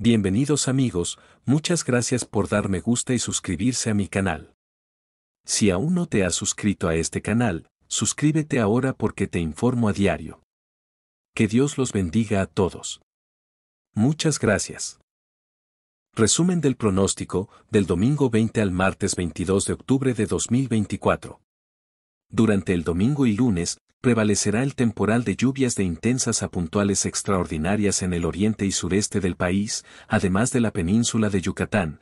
Bienvenidos amigos, muchas gracias por darme gusta y suscribirse a mi canal. Si aún no te has suscrito a este canal, suscríbete ahora porque te informo a diario. Que Dios los bendiga a todos. Muchas gracias. Resumen del pronóstico, del domingo 20 al martes 22 de octubre de 2024. Durante el domingo y lunes, prevalecerá el temporal de lluvias de intensas a puntuales extraordinarias en el oriente y sureste del país, además de la península de Yucatán,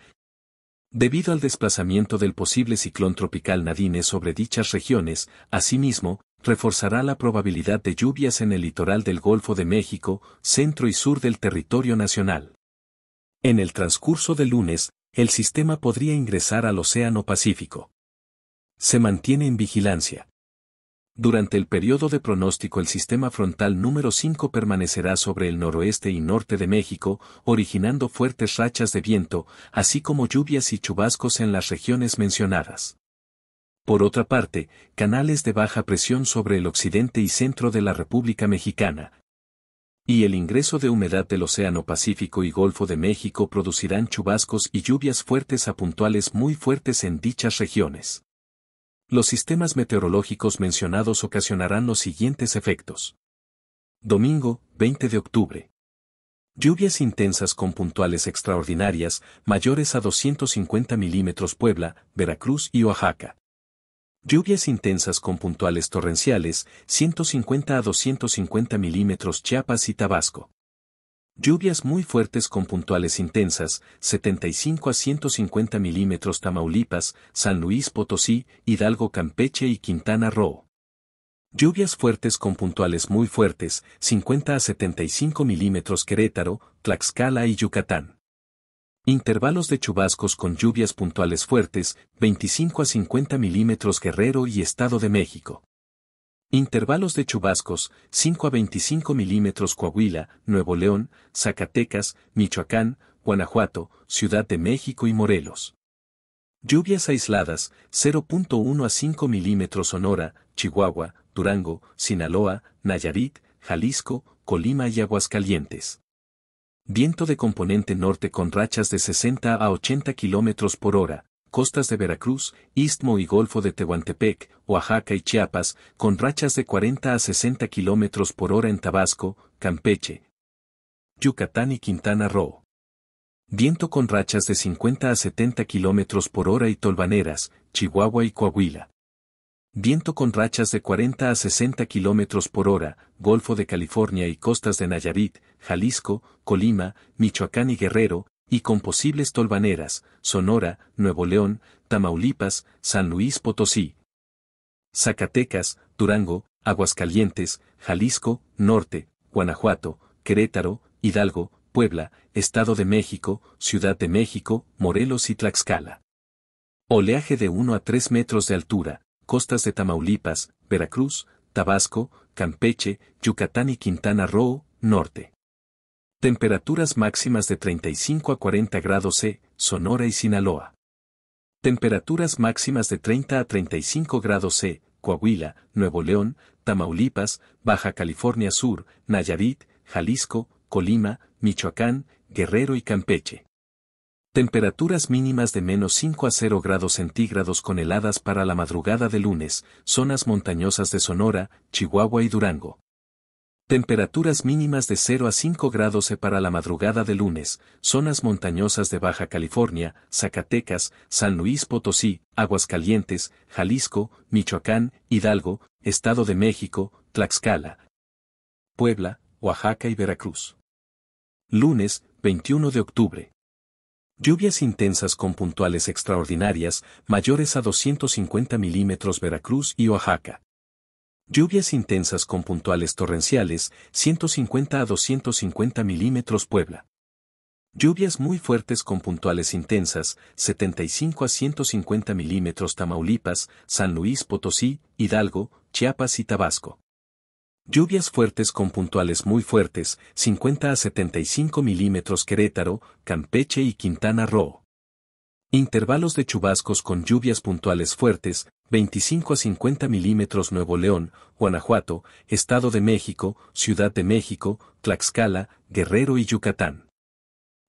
Debido al desplazamiento del posible ciclón tropical Nadine sobre dichas regiones, asimismo, reforzará la probabilidad de lluvias en el litoral del Golfo de México, centro y sur del territorio nacional. En el transcurso del lunes, el sistema podría ingresar al Océano Pacífico. Se mantiene en vigilancia. Durante el periodo de pronóstico el sistema frontal número 5 permanecerá sobre el noroeste y norte de México, originando fuertes rachas de viento, así como lluvias y chubascos en las regiones mencionadas. Por otra parte, canales de baja presión sobre el occidente y centro de la República Mexicana, y el ingreso de humedad del Océano Pacífico y Golfo de México producirán chubascos y lluvias fuertes a puntuales muy fuertes en dichas regiones. Los sistemas meteorológicos mencionados ocasionarán los siguientes efectos. Domingo, 20 de octubre. Lluvias intensas con puntuales extraordinarias, mayores a 250 milímetros Puebla, Veracruz y Oaxaca. Lluvias intensas con puntuales torrenciales, 150 a 250 milímetros Chiapas y Tabasco. Lluvias muy fuertes con puntuales intensas, 75 a 150 milímetros Tamaulipas, San Luis Potosí, Hidalgo Campeche y Quintana Roo. Lluvias fuertes con puntuales muy fuertes, 50 a 75 milímetros Querétaro, Tlaxcala y Yucatán. Intervalos de chubascos con lluvias puntuales fuertes, 25 a 50 milímetros Guerrero y Estado de México. Intervalos de chubascos, 5 a 25 milímetros Coahuila, Nuevo León, Zacatecas, Michoacán, Guanajuato, Ciudad de México y Morelos. Lluvias aisladas, 0.1 a 5 milímetros Sonora, Chihuahua, Durango, Sinaloa, Nayarit, Jalisco, Colima y Aguascalientes. Viento de componente norte con rachas de 60 a 80 kilómetros por hora, costas de Veracruz, Istmo y Golfo de Tehuantepec, Oaxaca y Chiapas, con rachas de 40 a 60 kilómetros por hora en Tabasco, Campeche, Yucatán y Quintana Roo. Viento con rachas de 50 a 70 kilómetros por hora y tolvaneras, Chihuahua y Coahuila. Viento con rachas de 40 a 60 kilómetros por hora, Golfo de California y costas de Nayarit, Jalisco, Colima, Michoacán y Guerrero, y con posibles tolvaneras, Sonora, Nuevo León, Tamaulipas, San Luis Potosí. Zacatecas, Durango, Aguascalientes, Jalisco, Norte, Guanajuato, Querétaro, Hidalgo, Puebla, Estado de México, Ciudad de México, Morelos y Tlaxcala. Oleaje de 1 a 3 metros de altura, costas de Tamaulipas, Veracruz, Tabasco, Campeche, Yucatán y Quintana Roo, norte. Temperaturas máximas de 35 a 40 grados C, Sonora y Sinaloa. Temperaturas máximas de 30 a 35 grados C, Coahuila, Nuevo León, Tamaulipas, Baja California Sur, Nayarit, Jalisco, Colima, Michoacán, Guerrero y Campeche. Temperaturas mínimas de menos 5 a 0 grados centígrados con heladas para la madrugada de lunes, zonas montañosas de Sonora, Chihuahua y Durango. Temperaturas mínimas de 0 a 5 grados para la madrugada de lunes, zonas montañosas de Baja California, Zacatecas, San Luis Potosí, Aguascalientes, Jalisco, Michoacán, Hidalgo, Estado de México, Tlaxcala, Puebla, Oaxaca y Veracruz. Lunes, 21 de octubre. Lluvias intensas con puntuales extraordinarias, mayores a 250 milímetros Veracruz y Oaxaca. Lluvias intensas con puntuales torrenciales, 150 a 250 milímetros Puebla. Lluvias muy fuertes con puntuales intensas, 75 a 150 milímetros Tamaulipas, San Luis Potosí, Hidalgo, Chiapas y Tabasco. Lluvias fuertes con puntuales muy fuertes, 50 a 75 milímetros Querétaro, Campeche y Quintana Roo. Intervalos de chubascos con lluvias puntuales fuertes, 25 a 50 milímetros Nuevo León, Guanajuato, Estado de México, Ciudad de México, Tlaxcala, Guerrero y Yucatán.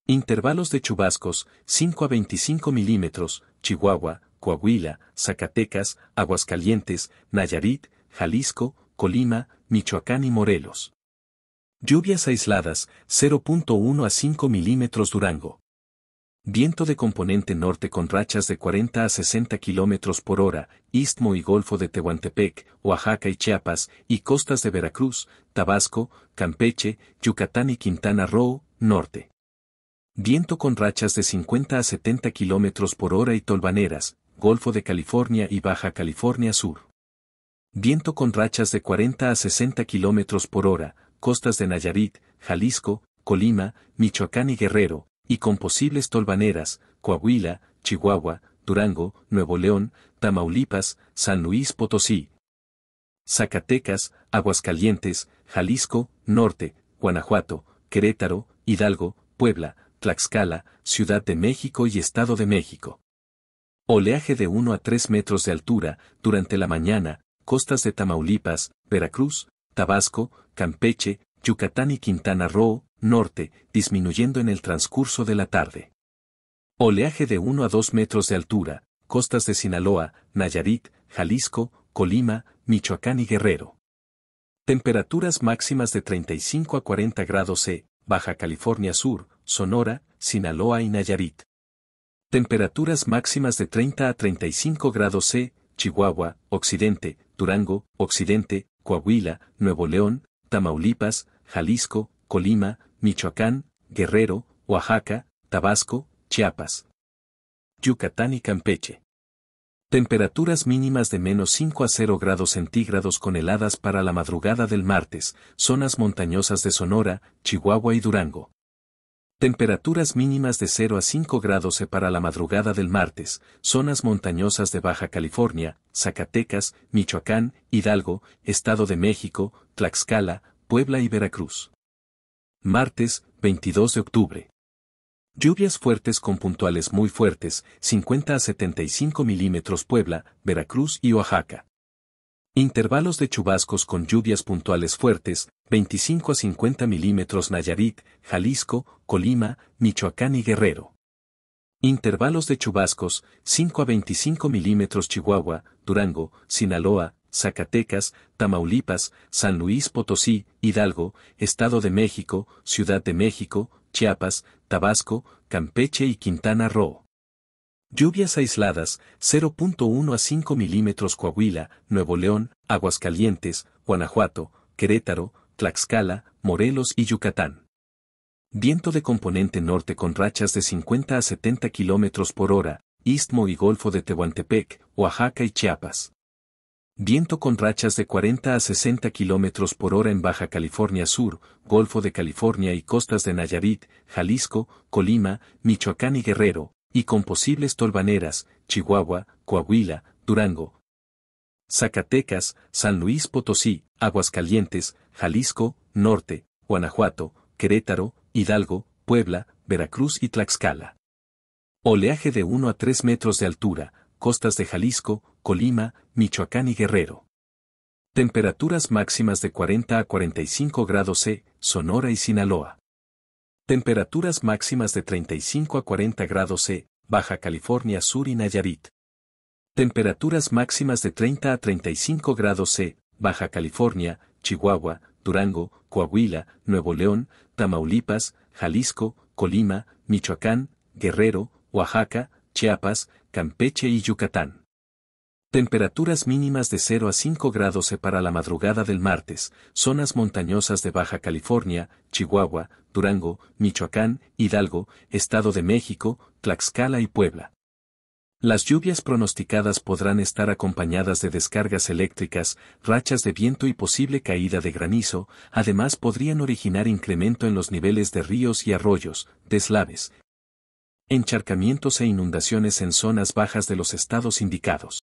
Intervalos de chubascos, 5 a 25 milímetros, Chihuahua, Coahuila, Zacatecas, Aguascalientes, Nayarit, Jalisco, Colima, Michoacán y Morelos. Lluvias aisladas, 0.1 a 5 milímetros Durango. Viento de componente norte con rachas de 40 a 60 km por hora, istmo y golfo de Tehuantepec, Oaxaca y Chiapas, y costas de Veracruz, Tabasco, Campeche, Yucatán y Quintana Roo, norte. Viento con rachas de 50 a 70 km por hora y tolvaneras, Golfo de California y Baja California Sur. Viento con rachas de 40 a 60 km por hora, costas de Nayarit, Jalisco, Colima, Michoacán y Guerrero, y con posibles tolvaneras, Coahuila, Chihuahua, Durango, Nuevo León, Tamaulipas, San Luis Potosí, Zacatecas, Aguascalientes, Jalisco, Norte, Guanajuato, Querétaro, Hidalgo, Puebla, Tlaxcala, Ciudad de México y Estado de México. Oleaje de 1 a 3 metros de altura, durante la mañana, costas de Tamaulipas, Veracruz, Tabasco, Campeche, Yucatán y Quintana Roo, norte, disminuyendo en el transcurso de la tarde. Oleaje de 1 a 2 metros de altura, costas de Sinaloa, Nayarit, Jalisco, Colima, Michoacán y Guerrero. Temperaturas máximas de 35 a 40 grados C, Baja California Sur, Sonora, Sinaloa y Nayarit. Temperaturas máximas de 30 a 35 grados C, Chihuahua, Occidente, Durango, Occidente, Coahuila, Nuevo León, Tamaulipas, Jalisco, Colima, Michoacán, Guerrero, Oaxaca, Tabasco, Chiapas, Yucatán y Campeche. Temperaturas mínimas de menos 5 a 0 grados centígrados con heladas para la madrugada del martes, zonas montañosas de Sonora, Chihuahua y Durango. Temperaturas mínimas de 0 a 5 grados para la madrugada del martes, zonas montañosas de Baja California, Zacatecas, Michoacán, Hidalgo, Estado de México, Tlaxcala, Puebla y Veracruz. Martes, 22 de octubre. Lluvias fuertes con puntuales muy fuertes, 50 a 75 milímetros Puebla, Veracruz y Oaxaca. Intervalos de chubascos con lluvias puntuales fuertes, 25 a 50 milímetros Nayarit, Jalisco, Colima, Michoacán y Guerrero. Intervalos de chubascos, 5 a 25 milímetros Chihuahua, Durango, Sinaloa, Zacatecas, Tamaulipas, San Luis Potosí, Hidalgo, Estado de México, Ciudad de México, Chiapas, Tabasco, Campeche y Quintana Roo. Lluvias aisladas, 0.1 a 5 milímetros Coahuila, Nuevo León, Aguascalientes, Guanajuato, Querétaro, Tlaxcala, Morelos y Yucatán. Viento de componente norte con rachas de 50 a 70 kilómetros por hora, istmo y golfo de Tehuantepec, Oaxaca y Chiapas. Viento con rachas de 40 a 60 kilómetros por hora en Baja California Sur, Golfo de California y costas de Nayarit, Jalisco, Colima, Michoacán y Guerrero, y con posibles tolvaneras, Chihuahua, Coahuila, Durango, Zacatecas, San Luis Potosí, Aguascalientes, Jalisco, Norte, Guanajuato, Querétaro, Hidalgo, Puebla, Veracruz y Tlaxcala. Oleaje de 1 a 3 metros de altura, costas de Jalisco, Colima, Michoacán y Guerrero. Temperaturas máximas de 40 a 45 grados C, Sonora y Sinaloa. Temperaturas máximas de 35 a 40 grados C, Baja California Sur y Nayarit. Temperaturas máximas de 30 a 35 grados C, Baja California, Chihuahua, Durango, Coahuila, Nuevo León, Tamaulipas, Jalisco, Colima, Michoacán, Guerrero, Oaxaca, Chiapas, Campeche y Yucatán. Temperaturas mínimas de 0 a 5 grados para la madrugada del martes, zonas montañosas de Baja California, Chihuahua, Durango, Michoacán, Hidalgo, Estado de México, Tlaxcala y Puebla. Las lluvias pronosticadas podrán estar acompañadas de descargas eléctricas, rachas de viento y posible caída de granizo, además podrían originar incremento en los niveles de ríos y arroyos, deslaves, encharcamientos e inundaciones en zonas bajas de los estados indicados.